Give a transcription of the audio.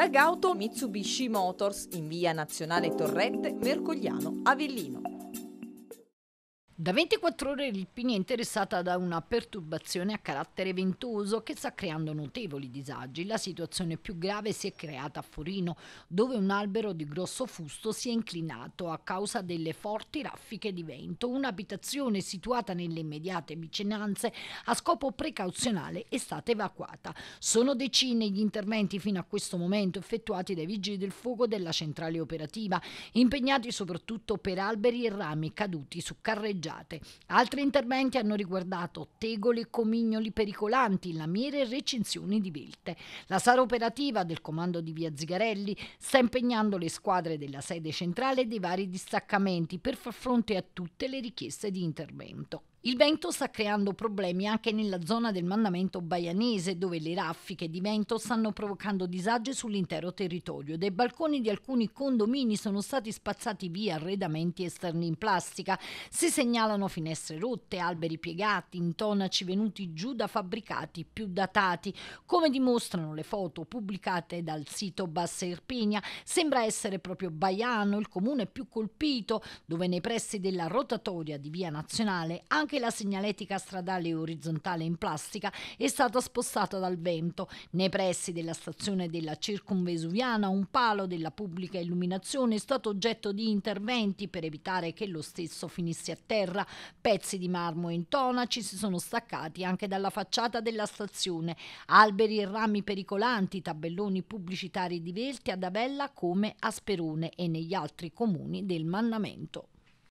Dagauto Mitsubishi Motors in via Nazionale Torrette Mercogliano Avellino. Da 24 ore Irpini è interessata da una perturbazione a carattere ventoso che sta creando notevoli disagi. La situazione più grave si è creata a Forino, dove un albero di grosso fusto si è inclinato a causa delle forti raffiche di vento. Un'abitazione situata nelle immediate vicinanze a scopo precauzionale è stata evacuata. Sono decine gli interventi fino a questo momento effettuati dai vigili del fuoco della centrale operativa, impegnati soprattutto per alberi e rami caduti su carreggiate danneggiate. Altri interventi hanno riguardato tegoli e comignoli pericolanti, lamiere e recinzioni di vilte. La sala operativa del comando di Via Zigarelli sta impegnando le squadre della sede centrale e dei vari distaccamenti per far fronte a tutte le richieste di intervento. Il vento sta creando problemi anche nella zona del mandamento baianese, dove le raffiche di vento stanno provocando disagi sull'intero territorio. Dei balconi di alcuni condomini sono stati spazzati via arredamenti esterni in plastica. Si segnalano finestre rotte, alberi piegati, intonaci venuti giù da fabbricati più datati. Come dimostrano le foto pubblicate dal sito Bassa Irpinia, sembra essere proprio Baiano il comune più colpito, dove nei pressi della rotatoria di via nazionale anche che la segnaletica stradale orizzontale in plastica è stata spostata dal vento. Nei pressi della stazione della Circumvesuviana un palo della pubblica illuminazione è stato oggetto di interventi per evitare che lo stesso finisse a terra. Pezzi di marmo e intonaci si sono staccati anche dalla facciata della stazione. Alberi e rami pericolanti, tabelloni pubblicitari divelti ad Avella come a Sperone e negli altri comuni del Mannamento.